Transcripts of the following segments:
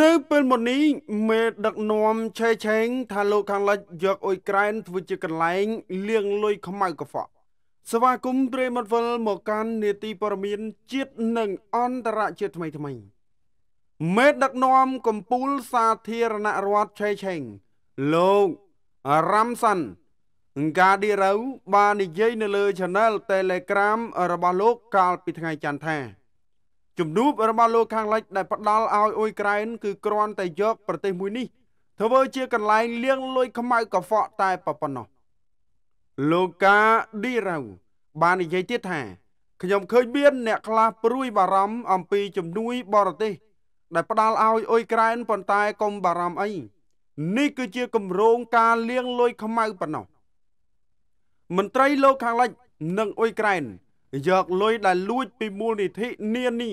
នៅពេលមុននេះមេដឹកនាំឆេឆេងថាលោកខាងលិចយកអ៊ុយក្រែនធ្វើជាកន្លែងលៀងលុយខ្មៅកខ្វក់ស្វាគមន៍ព្រៃមត់វិលមកកាន់នេតិព័រមានជាតិនិងអន្តរជាតិថ្មីថ្មី មេដឹកនាំកម្ពុជាសាធារណរដ្ឋឆេឆេង លោករ៉ាំសាន់អង្គការឌីរ៉ៅបាននិយាយនៅលើ Channel Telegram របស់លោកកាលពីថ្ងៃច័ន្ទថាជំនួបរបស់លោកខាងលិចដែលផ្ដាល់ឲ្យអ៊ុយក្រែនគឺគ្រាន់តែយកប្រទេសមួយនេះធ្វើជាកន្លែងលៀងលួយខ្មៅកខ្វក់តែប៉ុណ្ណោះលោកកាឌីរ៉ៅបាននិយាយទៀតថាខ្ញុំឃើញមានអ្នកខ្លះព្រួយបារម្ភអំពីជំនួយបរទេសដែលផ្ដាល់ឲ្យអ៊ុយក្រែនប៉ុន្តែកុំបារម្ភអីនេះគឺជាគម្រោងការលៀងលួយខ្មៅប៉ុណ្ណោះមន្ត្រីលោកខាងលិចនិងអ៊ុយក្រែនយកលុយដែលលួចពីមូលនិធិនានា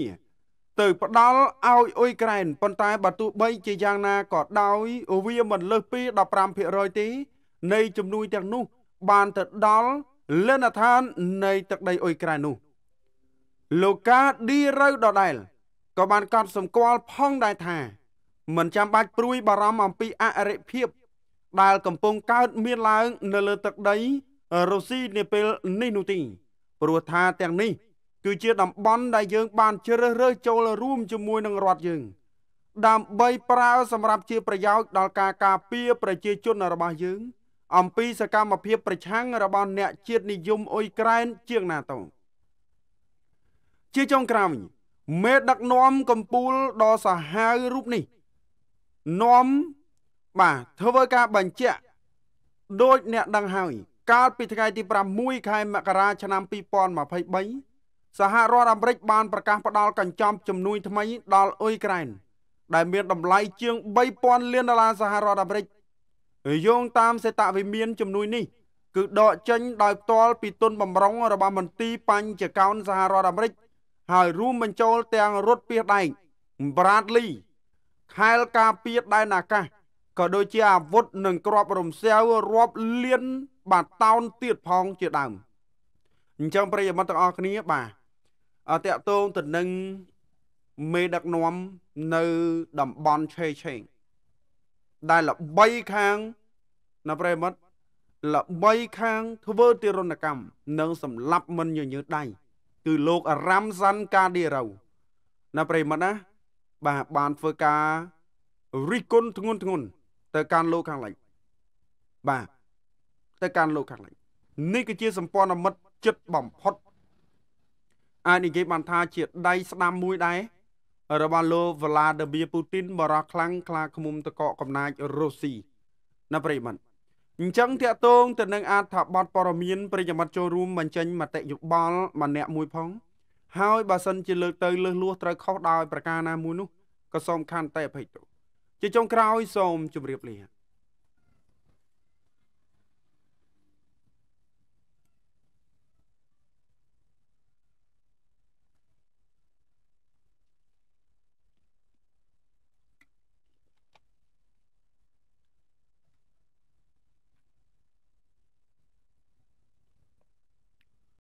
ទៅផ្ដល់ឲ្យអ៊ុយក្រែនប៉ុន្តែបើទោះបីជាយ៉ាងណាក៏ដោយវាមិនលើសពី15%ទេនៃជំនួយទាំងនោះ បានទៅដល់លនឋាននៃទឹកដីអ៊ុយក្រែននោះលោកកាឌីរូវដដែលក៏បានកត់សម្គាល់ផងដែរថាមិនចាំបាច់ព្រួយបារម្ភអំពីអរិភាព ដែលកំពុងកើតមានឡើងនៅលើទឹកដីរុស្ស៊ីនាពេលនេះនោះទេព្រោះថាទាំងនេះគឺជាតំបន់ ដែលយើង បានជ្រើសរើសចូលរួមជាមួយនឹងរដ្ឋយើង ដើម្បីប្រើសម្រាប់ជាប្រយោជន៍ដល់ការការពារប្រជាជនរបស់យើង អំពីសកម្មភាពប្រឆាំងរបស់អ្នក ជាតិនិយមអ៊ុយក្រែនជាង NATO ជាចុងក្រោយមេដឹកនាំកម្ពុជាដ៏សាហាវរូបនេះនាំបាទធ្វើការបញ្ជាក់ដោយអ្នកដឹងហើយកាលពីថ្ងៃទី6ខែមករាឆ្នាំ2023សហរដ្ឋអាមេរិក បានប្រកាសផ្តល់កញ្ចប់ជំនួយ ថ្មីដល់អ៊ុយក្រែនដែលមាន តម្លៃជាង3000លានដុល្លារសហរដ្ឋអាមេរិកយោងតាមសេតវិមានជំនួយនេះ គឺដកចេញដោយផ្ទាល់ពីទុនបំរុងរបស់មន្ទីរបัญចកោនសហរដ្ឋអាមេរិកហើយរួមបញ្ចូលទាំងរថពាសដែក Bradley ខែលការពារដែនអាកាសក៏ដូចជាអាវុធនិងគ្រាប់រំសាវរាប់លានបាទតោនទៀតផងជាដើមអញ្ចឹងប្រិយមិត្តទាំងអស់គ្នាបាទតកតងទៅនឹងមេដឹកនាំនៅតំបន់ឆេឆេងដែលល្បីខាងណាប្រិមិត្តល្បីខាងធ្វើទារុណកម្មនិងសម្លាប់មិនញញើដៃគឺលោករ៉ាំសាន់កាឌីរ៉ូណាប្រិមិត្តណាបាទបានធ្វើការរិះគន់ធ្ងន់ធ្ងន់ទៅកាន់លោកខាងលិចបាទទៅកាន់លោកខាងលិចនេះគឺជាសម្ព័ន្ធមិត្តចិត្តបំផុតអាចនិយាយបានថាជាដៃស្ដាំមួយដែររបស់លោកវ្លាឌីមៀពូទីនបរោះខ្លាំងខ្លាឃុំតកកកំណាចរុស្ស៊ីណាប្រិមត្តអញ្ចឹងតាកតងទៅនឹងអត្ថបទព័រមៀនប្រិយមិត្តចូលរួមបញ្ចេញមតិយោបល់ម្នាក់មួយផង ហើយបើសិនជាលើកទៅលើសលួសត្រូវខុសដោយប្រការណាមួយនោះក៏សូមខន្តីអភ័យទោសជាចុងក្រោយសូមជម្រាបលា